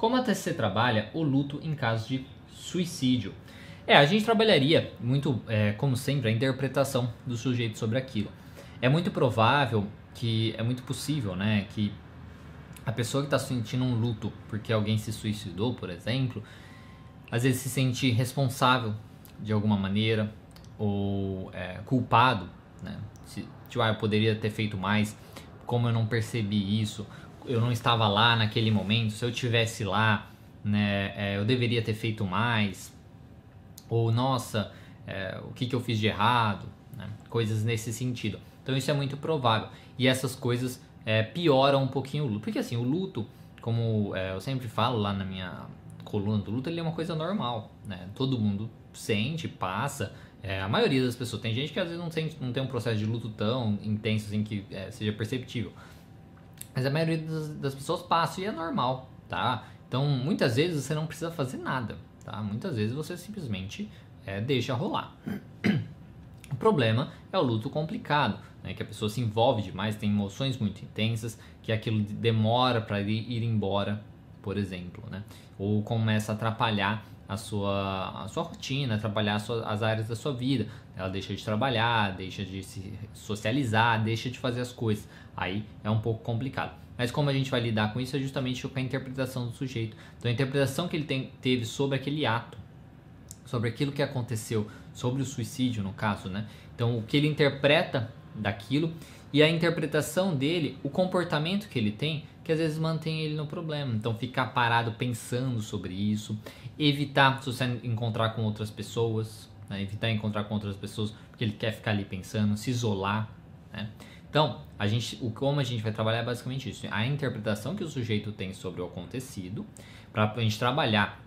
Como a TCC trabalha o luto em caso de suicídio? É, a gente trabalharia muito, é, como sempre, a interpretação do sujeito sobre aquilo. É muito provável que, é muito possível, né, que a pessoa que está sentindo um luto porque alguém se suicidou, por exemplo, às vezes se sente responsável de alguma maneira ou é, culpado, né? Se, tipo, ah, eu poderia ter feito mais, como eu não percebi isso, eu não estava lá naquele momento, se eu tivesse lá, né, é, eu deveria ter feito mais, ou nossa, é, o que, que eu fiz de errado, né? coisas nesse sentido. Então isso é muito provável. E essas coisas é, pioram um pouquinho o luto. Porque assim, o luto, como é, eu sempre falo lá na minha coluna do luto, ele é uma coisa normal. Né? Todo mundo sente, passa, é, a maioria das pessoas. Tem gente que às vezes não, sente, não tem um processo de luto tão intenso assim que é, seja perceptível. Mas a maioria das, das pessoas passa e é normal, tá? Então, muitas vezes você não precisa fazer nada, tá? Muitas vezes você simplesmente é, deixa rolar. O problema é o luto complicado, né, que a pessoa se envolve demais, tem emoções muito intensas, que aquilo demora para ir, ir embora, por exemplo, né? Ou começa a atrapalhar a sua, a sua rotina, trabalhar sua, as áreas da sua vida. Ela deixa de trabalhar, deixa de se socializar, deixa de fazer as coisas. Aí é um pouco complicado. Mas como a gente vai lidar com isso é justamente com a interpretação do sujeito. Então a interpretação que ele tem, teve sobre aquele ato, sobre aquilo que aconteceu, sobre o suicídio no caso, né? Então o que ele interpreta daquilo e a interpretação dele, o comportamento que ele tem, que às vezes mantém ele no problema. Então, ficar parado pensando sobre isso, evitar se você encontrar com outras pessoas, né? evitar encontrar com outras pessoas porque ele quer ficar ali pensando, se isolar. Né? Então, a gente, o como a gente vai trabalhar é basicamente isso: a interpretação que o sujeito tem sobre o acontecido, para a gente trabalhar.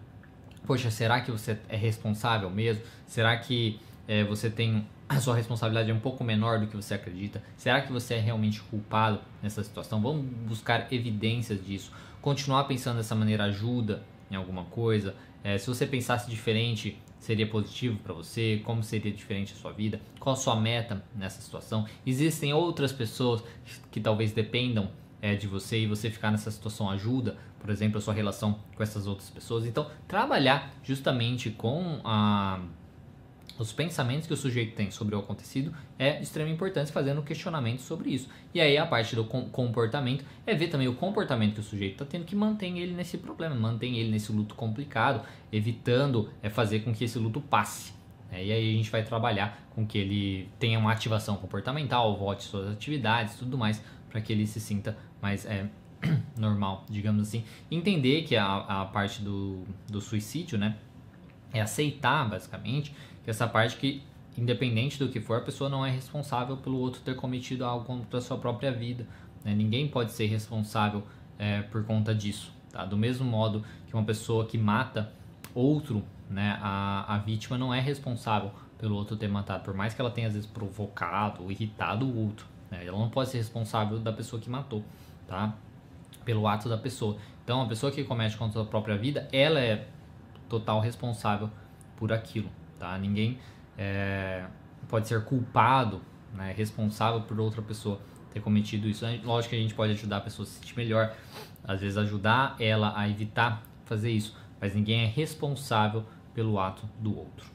Poxa, será que você é responsável mesmo? Será que é, você tem a sua responsabilidade é um pouco menor do que você acredita? Será que você é realmente culpado nessa situação? Vamos buscar evidências disso. Continuar pensando dessa maneira ajuda em alguma coisa? É, se você pensasse diferente, seria positivo para você? Como seria diferente a sua vida? Qual a sua meta nessa situação? Existem outras pessoas que talvez dependam é, de você e você ficar nessa situação ajuda, por exemplo, a sua relação com essas outras pessoas. Então, trabalhar justamente com a os pensamentos que o sujeito tem sobre o acontecido é de extrema importância, fazendo um questionamento sobre isso. E aí a parte do comportamento é ver também o comportamento que o sujeito está tendo que mantém ele nesse problema, mantém ele nesse luto complicado, evitando é, fazer com que esse luto passe. Né? E aí a gente vai trabalhar com que ele tenha uma ativação comportamental, volte suas atividades, tudo mais, para que ele se sinta mais é, normal, digamos assim. Entender que a, a parte do, do suicídio, né? é aceitar, basicamente, que essa parte que, independente do que for, a pessoa não é responsável pelo outro ter cometido algo contra a sua própria vida. Né? Ninguém pode ser responsável é, por conta disso. Tá? Do mesmo modo que uma pessoa que mata outro, né, a, a vítima não é responsável pelo outro ter matado, por mais que ela tenha às vezes provocado ou irritado o outro. Né? Ela não pode ser responsável da pessoa que matou, tá? pelo ato da pessoa. Então, a pessoa que comete contra a própria vida, ela é total responsável por aquilo, tá? Ninguém é, pode ser culpado, né, responsável por outra pessoa ter cometido isso. Lógico que a gente pode ajudar a pessoa a se sentir melhor, às vezes ajudar ela a evitar fazer isso, mas ninguém é responsável pelo ato do outro.